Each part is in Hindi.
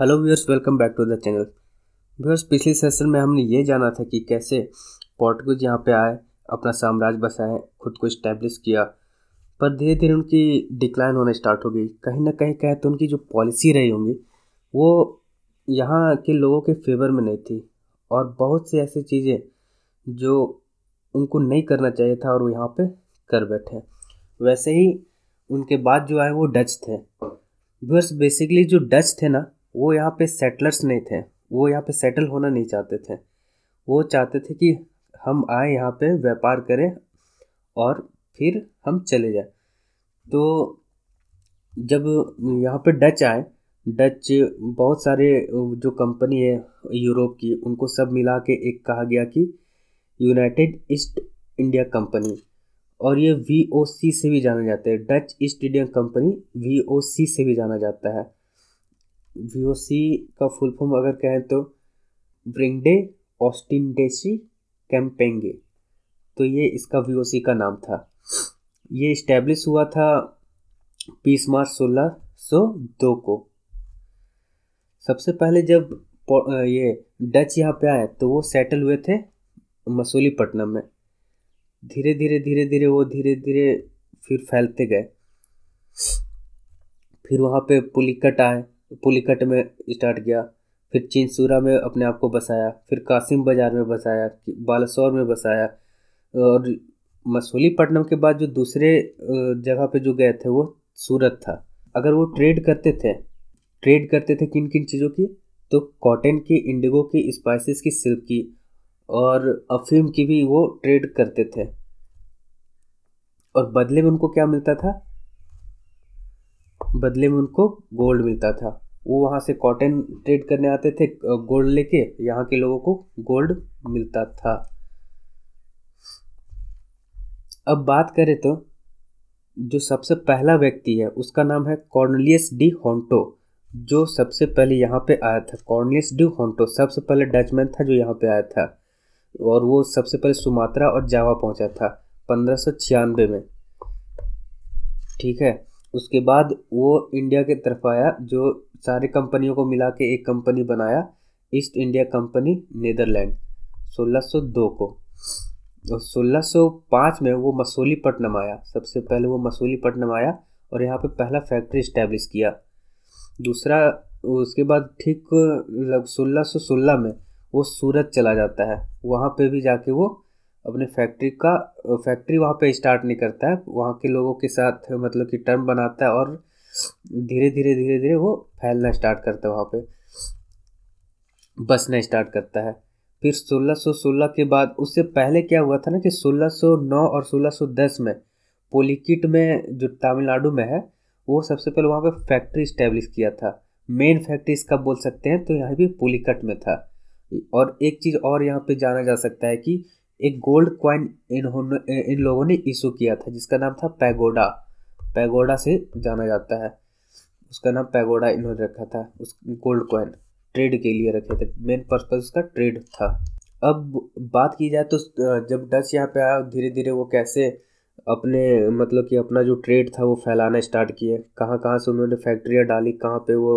hello viewers welcome back to the channel viewers पिछले सेशन में हमने ये जाना था कि कैसे पोर्टुगीज यहाँ पे आए अपना साम्राज्य बसाए खुद को इस्टेब्लिश किया पर धीरे धीरे उनकी डिक्लाइन होना स्टार्ट हो गई कहीं ना कहीं कहे तो उनकी जो पॉलिसी रही होंगी वो यहाँ के लोगों के फेवर में नहीं थी और बहुत सी ऐसी चीज़ें जो उनको नहीं करना चाहिए था और वो यहाँ पर कर बैठे वैसे ही उनके बाद जो आए वो डच थे व्यूअर्स बेसिकली जो डच थे ना वो यहाँ पे सेटलर्स नहीं थे वो यहाँ पे सेटल होना नहीं चाहते थे वो चाहते थे कि हम आए यहाँ पे व्यापार करें और फिर हम चले जाए तो जब यहाँ पे डच आए डच बहुत सारे जो कंपनी है यूरोप की उनको सब मिला के एक कहा गया कि यूनाइटेड ईस्ट इंडिया कंपनी और ये वी ओ सी से भी जाना जाता है Dutch East India Company V O C से भी जाना जाता है वी का फुल फॉर्म अगर कहें तो ब्रिंगडे ऑस्टिन डेसी कैंपेंगे तो ये इसका वी का नाम था ये इस्टेब्लिश हुआ था बीस मार्च सोलह सौ दो को सबसे पहले जब ये डच यहाँ पे आए तो वो सेटल हुए थे मसूलीपट्टनम में धीरे धीरे धीरे धीरे वो धीरे धीरे फिर फैलते गए फिर वहाँ पे पुलिकट आए पुलिकट में स्टार्ट किया फिर चिंसूरा में अपने आप को बसाया फिर कासिम बाजार में बसाया बालासोर में बसाया और मसूलीपट्टनम के बाद जो दूसरे जगह पे जो गए थे वो सूरत था अगर वो ट्रेड करते थे ट्रेड करते थे किन किन चीज़ों की तो कॉटन की इंडिगो की स्पाइसेस की सिल्क की और अफीम की भी वो ट्रेड करते थे और बदले में उनको क्या मिलता था बदले में उनको गोल्ड मिलता था वो वहाँ से कॉटन ट्रेड करने आते थे गोल्ड लेके यहाँ के लोगों को गोल्ड मिलता था अब बात करें तो जो सबसे पहला व्यक्ति है उसका नाम है कॉर्नलियस डी होंटो जो सबसे पहले यहाँ पे आया था कॉर्नलियस डी होंटो सबसे पहले डचमैन था जो यहाँ पे आया था और वो सबसे पहले सुमात्रा और जावा पहुँचा था पंद्रह में ठीक है उसके बाद वो इंडिया के तरफ आया जो सारे कंपनियों को मिला के एक कंपनी बनाया ईस्ट इंडिया कंपनी नीदरलैंड 1602 को और 1605 में वो मसूलीपट्टनम आया सबसे पहले वो मसूलीपट्टनम आया और यहाँ पे पहला फैक्ट्री इस्टेब्लिश किया दूसरा उसके बाद ठीक सौ सोलह में वो सूरत चला जाता है वहाँ पे भी जाके वो अपने फैक्ट्री का फैक्ट्री वहाँ पे स्टार्ट नहीं करता है वहाँ के लोगों के साथ मतलब कि टर्म बनाता है और धीरे धीरे धीरे धीरे वो फैलना स्टार्ट करता है वहाँ पे बसना स्टार्ट करता है फिर 1616 के बाद उससे पहले क्या हुआ था ना कि 1609 और 1610 में पोलिकिट में जो तमिलनाडु में है वो सबसे पहले वहाँ पे फैक्ट्री स्टैब्लिश किया था मेन फैक्ट्री इसका बोल सकते हैं तो यहाँ भी पोलिकट में था और एक चीज़ और यहाँ पे जाना जा सकता है कि एक गोल्ड क्वाइन इन्होंने इन लोगों ने इशू किया था जिसका नाम था पैगोडा पैगोडा से जाना जाता है उसका नाम पैगोडा इन्होंने रखा था उस गोल्ड क्वाइन ट्रेड के लिए रखे थे मेन पर्पज उसका ट्रेड था अब बात की जाए तो जब डच यहाँ पे आया धीरे धीरे वो कैसे अपने मतलब कि अपना जो ट्रेड था वो फैलाना स्टार्ट किए कहाँ कहाँ से उन्होंने फैक्ट्रियाँ डाली कहाँ पे वो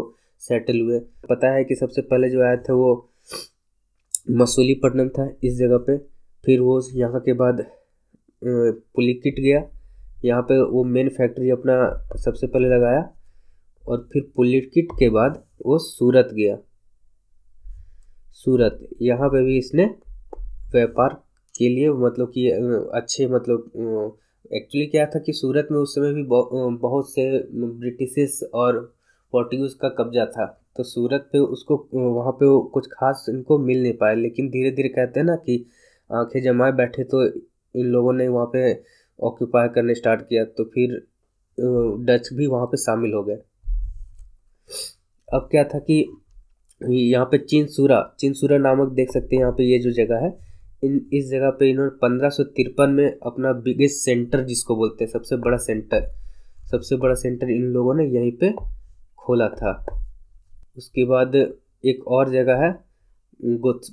सेटल हुए पता है कि सबसे पहले जो आया था वो मसूलीपट्टनम था इस जगह पे फिर वो यहाँ के बाद पुलिकिट गया यहाँ पे वो मेन फैक्ट्री अपना सबसे पहले लगाया और फिर पुलिकिट के बाद वो सूरत गया सूरत यहाँ पे भी इसने व्यापार के लिए मतलब कि अच्छे मतलब एक्चुअली क्या था कि सूरत में उस समय भी बहुत से ब्रिटिश और पोर्टुगीज का कब्जा था तो सूरत पे उसको वहाँ पे कुछ खास इनको मिल नहीं पाया लेकिन धीरे धीरे कहते हैं ना कि आंखें जमाए बैठे तो इन लोगों ने वहाँ पे ऑक्यूपाई करने स्टार्ट किया तो फिर डच भी वहाँ पे शामिल हो गए अब क्या था कि यहाँ पे चिनसूरा चिनसूरा नामक देख सकते हैं यहाँ पे ये जो जगह है इन इस जगह पे इन्होंने पंद्रह में अपना बिगेस्ट सेंटर जिसको बोलते हैं सबसे बड़ा सेंटर सबसे बड़ा सेंटर इन लोगों ने यहीं पे खोला था उसके बाद एक और जगह है गोत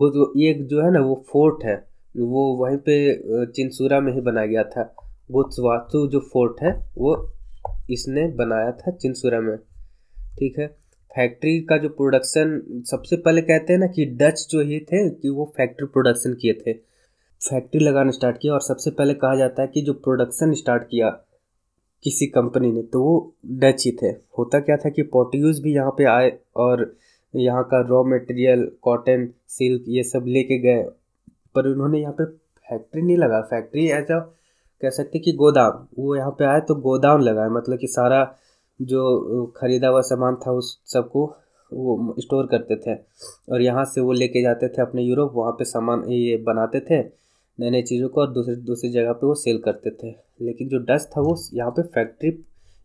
गोत ये जो है ना वो फोर्ट है वो वहीं पे चिंसूरा में ही बनाया गया था गोत्सवातु जो फोर्ट है वो इसने बनाया था चिंसूरा में ठीक है फैक्ट्री का जो प्रोडक्शन सबसे पहले कहते हैं ना कि डच जो ही थे कि वो फैक्ट्री प्रोडक्शन किए थे फैक्ट्री लगाना स्टार्ट किया और सबसे पहले कहा जाता है कि जो प्रोडक्शन स्टार्ट किया किसी कंपनी ने तो वो डच ही थे होता क्या था कि पोर्टुगीज भी यहाँ पे आए और यहाँ का रॉ मटेरियल कॉटन सिल्क ये सब लेके गए पर उन्होंने यहाँ पे फैक्ट्री नहीं लगा फैक्ट्री एज अ कह सकते कि गोदाम वो यहाँ पे आए तो गोदाम लगाए मतलब कि सारा जो ख़रीदा हुआ सामान था उस सबको वो स्टोर करते थे और यहाँ से वो लेके जाते थे अपने यूरोप वहाँ पे सामान ये बनाते थे नए नए चीज़ों को और दूसरी दूसरी जगह पे वो सेल करते थे लेकिन जो डस्ट था वो यहाँ पे फैक्ट्री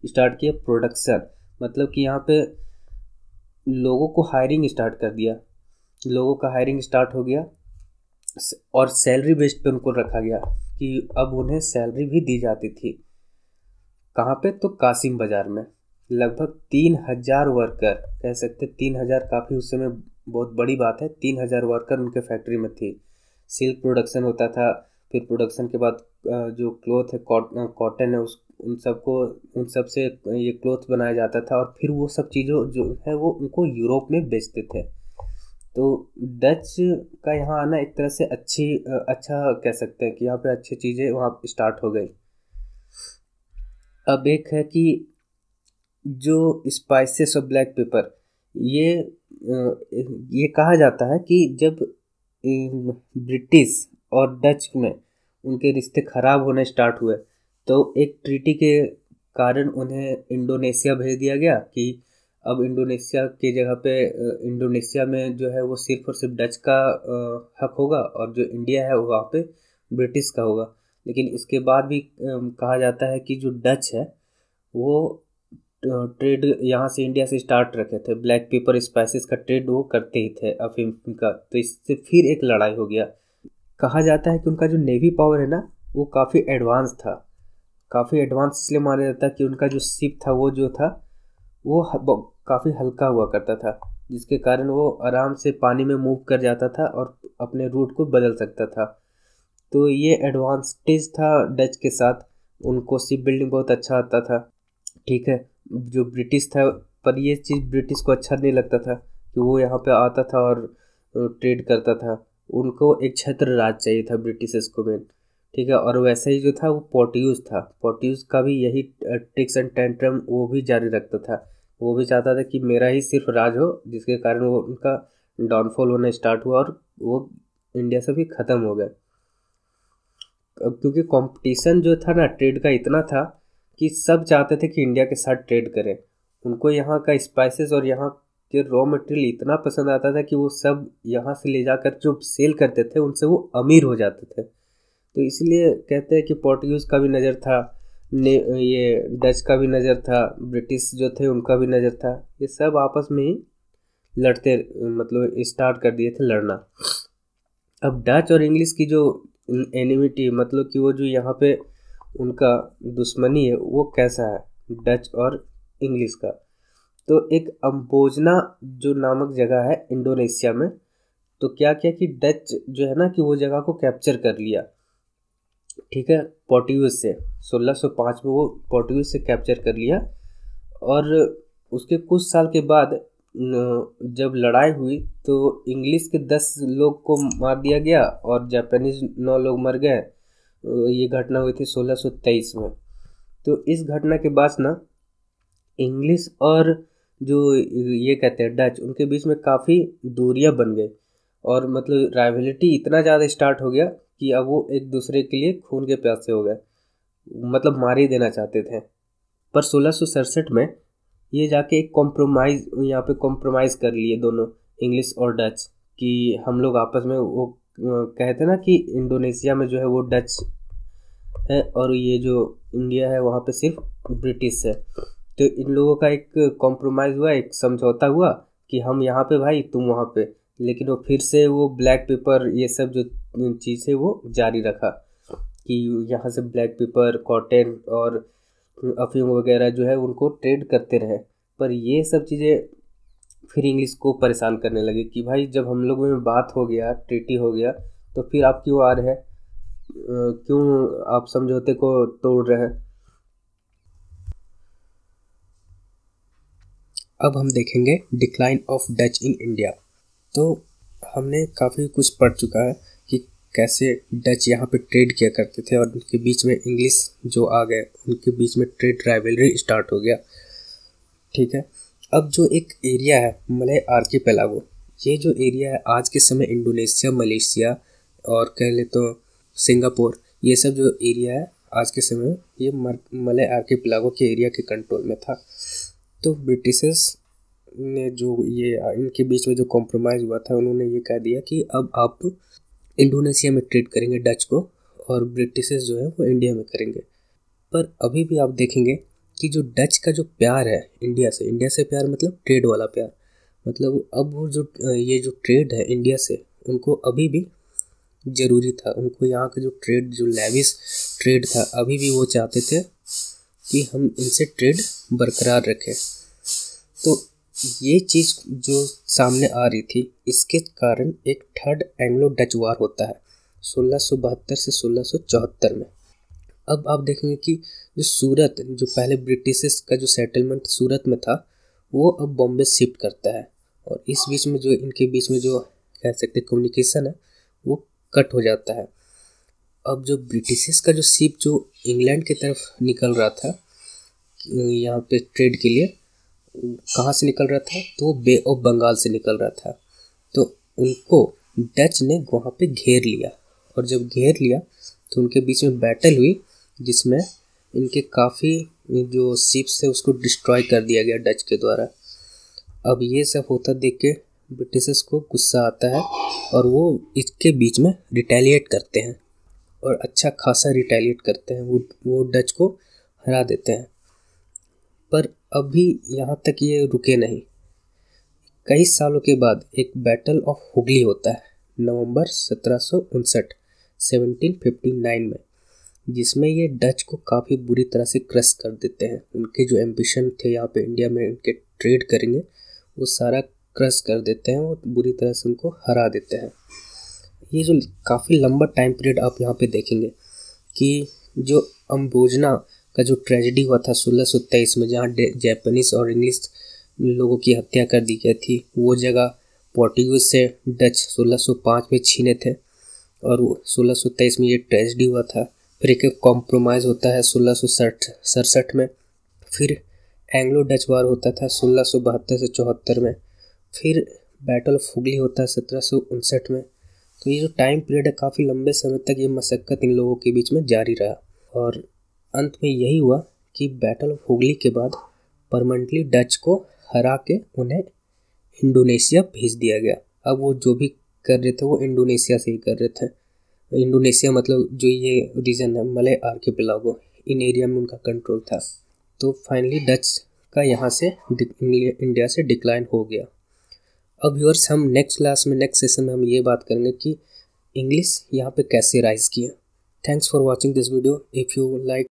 स्टार्ट किया प्रोडक्शन मतलब कि यहाँ पे लोगों को हायरिंग स्टार्ट कर दिया लोगों का हायरिंग स्टार्ट हो गया और सैलरी बेस्ड पे उनको रखा गया कि अब उन्हें सैलरी भी दी जाती थी कहाँ पे तो कासिम बाज़ार में लगभग तीन हज़ार वर्कर कह सकते तीन हज़ार काफ़ी उस समय बहुत बड़ी बात है तीन हज़ार वर्कर उनके फैक्ट्री में थी सिल्क प्रोडक्शन होता था फिर प्रोडक्शन के बाद जो क्लोथ है कॉटन है उस उन सबको उन सब से ये क्लोथ बनाया जाता था और फिर वो सब चीज़ों जो है वो उनको यूरोप में बेचते थे तो डच का यहाँ आना एक तरह से अच्छी अच्छा कह सकते हैं कि यहाँ पे अच्छी चीज़ें वहाँ स्टार्ट हो गई अब एक है कि जो स्पाइसेस और ब्लैक पेपर ये ये कहा जाता है कि जब ब्रिटिश और डच में उनके रिश्ते ख़राब होने स्टार्ट हुए तो एक ट्रीटी के कारण उन्हें इंडोनेशिया भेज दिया गया कि अब इंडोनेशिया के जगह पे इंडोनेशिया में जो है वो सिर्फ और सिर्फ डच का हक होगा और जो इंडिया है वो वहाँ पे ब्रिटिश का होगा लेकिन इसके बाद भी कहा जाता है कि जो डच है वो ट्रेड यहाँ से इंडिया से स्टार्ट रखे थे ब्लैक पेपर स्पाइसेस का ट्रेड वो करते ही थे अफीम का तो इससे फिर एक लड़ाई हो गया कहा जाता है कि उनका जो नेवी पावर है ना वो काफ़ी एडवांस था काफ़ी एडवांस इसलिए माना जाता कि उनका जो सिप था वो जो था वो काफ़ी हल्का हुआ करता था जिसके कारण वो आराम से पानी में मूव कर जाता था और अपने रूट को बदल सकता था तो ये एडवांसटेज था डच के साथ उनको सिप बिल्डिंग बहुत अच्छा आता था ठीक है जो ब्रिटिश था पर ये चीज़ ब्रिटिश को अच्छा नहीं लगता था कि वो यहाँ पे आता था और ट्रेड करता था उनको एक छत्र राज चाहिए था ब्रिटिश मेन ठीक है और वैसे ही जो था वो पोट्यूस था पोट्यूस का भी यही ट्रिक्स एंड टेंट्रम वो भी जारी रखता था वो भी चाहता था कि मेरा ही सिर्फ राज हो जिसके कारण वो उनका डाउनफॉल होना स्टार्ट हुआ और वो इंडिया से भी ख़त्म हो गए क्योंकि कंपटीशन जो था ना ट्रेड का इतना था कि सब चाहते थे कि इंडिया के साथ ट्रेड करें उनको यहाँ का स्पाइसेस और यहाँ के रॉ मटेरियल इतना पसंद आता था कि वो सब यहाँ से ले जाकर जो सेल करते थे उनसे वो अमीर हो जाते थे तो इसलिए कहते हैं कि पोर्टुगीज का भी नज़र था ने ये डच का भी नज़र था ब्रिटिश जो थे उनका भी नज़र था ये सब आपस में ही लड़ते मतलब स्टार्ट कर दिए थे लड़ना अब डच और इंग्लिश की जो एनिमिटी मतलब कि वो जो यहाँ पे उनका दुश्मनी है वो कैसा है डच और इंग्लिश का तो एक अम्बोजना जो नामक जगह है इंडोनेशिया में तो क्या क्या कि डच जो है ना कि वो जगह को कैप्चर कर लिया ठीक है पोर्टुगीज से 1605 में वो पोर्टुगीज से कैप्चर कर लिया और उसके कुछ साल के बाद जब लड़ाई हुई तो इंग्लिश के दस लोग को मार दिया गया और जापानीज नौ लोग मर गए ये घटना हुई थी 1623 में तो इस घटना के बाद ना इंग्लिश और जो ये कहते हैं डच उनके बीच में काफ़ी दूरियां बन गई और मतलब राइवलिटी इतना ज़्यादा स्टार्ट हो गया कि अब वो एक दूसरे के लिए खून के प्यासे हो गए मतलब मार ही देना चाहते थे पर सोलह में ये जाके एक कॉम्प्रोमाइज़ यहाँ पे कॉम्प्रोमाइज़ कर लिए दोनों इंग्लिश और डच कि हम लोग आपस में वो कहते ना कि इंडोनेशिया में जो है वो डच है और ये जो इंडिया है वहाँ पे सिर्फ ब्रिटिश है तो इन लोगों का एक कॉम्प्रोमाइज़ हुआ एक समझौता हुआ कि हम यहाँ पे भाई तुम वहाँ पे लेकिन वो फिर से वो ब्लैक पेपर ये सब जो चीज़ से वो जारी रखा कि यहाँ से ब्लैक पेपर कॉटन और अफीम वगैरह जो है उनको ट्रेड करते रहे पर ये सब चीज़ें फिर इंग्लिश को परेशान करने लगे कि भाई जब हम लोगों में बात हो गया ट्रीटी हो गया तो फिर आप क्यों आ रहे हैं क्यों आप समझौते को तोड़ रहे हैं अब हम देखेंगे decline of Dutch in India तो हमने काफ़ी कुछ पढ़ चुका है कैसे डच यहाँ पे ट्रेड किया करते थे और उनके बीच में इंग्लिश जो आ गए उनके बीच में ट्रेड राइवलरी स्टार्ट हो गया ठीक है अब जो एक एरिया है मलय आर्की पेलागो ये जो एरिया है आज के समय इंडोनेशिया मलेशिया और कह ले तो सिंगापुर ये सब जो एरिया है आज के समय ये मलय आर्की पेलागो के एरिया के कंट्रोल में था तो ब्रिटिशर्स ने जो ये इनके बीच में जो कॉम्प्रोमाइज़ हुआ था उन्होंने ये कह दिया कि अब आप इंडोनेशिया में ट्रीट करेंगे डच को और ब्रिटिश जो है वो इंडिया में करेंगे पर अभी भी आप देखेंगे कि जो डच का जो प्यार है इंडिया से इंडिया से प्यार मतलब ट्रेड वाला प्यार मतलब अब वो जो ये जो ट्रेड है इंडिया से उनको अभी भी ज़रूरी था उनको यहाँ का जो ट्रेड जो लेविस ट्रेड था अभी भी वो चाहते थे कि हम इनसे ट्रेड बरकरार रखें तो ये चीज़ जो सामने आ रही थी इसके कारण एक थर्ड एंग्लो डच वार होता है सोलह से सोलह में अब आप देखेंगे कि जो सूरत जो पहले ब्रिटिश का जो सेटलमेंट सूरत में था वो अब बॉम्बे शिफ्ट करता है और इस बीच में जो इनके बीच में जो कह सकते कम्युनिकेशन है वो कट हो जाता है अब जो ब्रिटिश का जो शिप जो इंग्लैंड की तरफ निकल रहा था यहाँ पे ट्रेड के लिए कहाँ से निकल रहा था तो बे ऑफ बंगाल से निकल रहा था तो उनको डच ने वहाँ पे घेर लिया और जब घेर लिया तो उनके बीच में बैटल हुई जिसमें इनके काफ़ी जो शिप्स थे उसको डिस्ट्रॉय कर दिया गया डच के द्वारा अब ये सब होता देख के ब्रिटिशर्स को गुस्सा आता है और वो इसके बीच में रिटेलिएट करते हैं और अच्छा खासा रिटेलिएट करते हैं वो वो डच को हरा देते हैं पर अब भी यहाँ तक ये रुके नहीं कई सालों के बाद एक बैटल ऑफ हुगली होता है नवंबर सत्रह सौ उनसठ में जिसमें ये डच को काफ़ी बुरी तरह से क्रश कर देते हैं उनके जो एम्बिशन थे यहाँ पे इंडिया में उनके ट्रेड करेंगे वो सारा क्रश कर देते हैं और बुरी तरह से उनको हरा देते हैं ये जो काफ़ी लंबा टाइम पीरियड आप यहाँ पे देखेंगे कि जो अम्बोजना का जो ट्रेजिडी हुआ था सोलह सौ तेईस में जहाँ जापानीज और इंग्लिश लोगों की हत्या कर दी गई थी वो जगह पोर्टुगीज से डच सोलह सौ पाँच में छीने थे और सोलह सौ तेईस में ये ट्रेजिडी हुआ था फिर एक कॉम्प्रोमाइज़ होता है सोलह सौ सड़सठ में फिर एंग्लो डच वार होता था सोलह सौ बहत्तर से चौहत्तर में फिर बैटल फुगली होता है सत्रह सौ उनसठ में तो ये जो टाइम पीरियड है काफ़ी लंबे समय तक ये मशक्क़त इन लोगों के बीच में जारी रहा और अंत में यही हुआ कि बैटल ऑफ हुगली के बाद परमानेंटली डच को हरा के उन्हें इंडोनेशिया भेज दिया गया अब वो जो भी कर रहे थे वो इंडोनेशिया से ही कर रहे थे इंडोनेशिया मतलब जो ये रीजन है मलय बिलागो इन एरिया में उनका कंट्रोल था तो फाइनली डच का यहाँ से इंडिया से डिक्लाइन हो गया अब व्यूअर्स हम नेक्स्ट क्लास में नेक्स्ट सेशन में हम ये बात करेंगे कि इंग्लिश यहाँ पे कैसे राइज किया thanks for watching this video if you like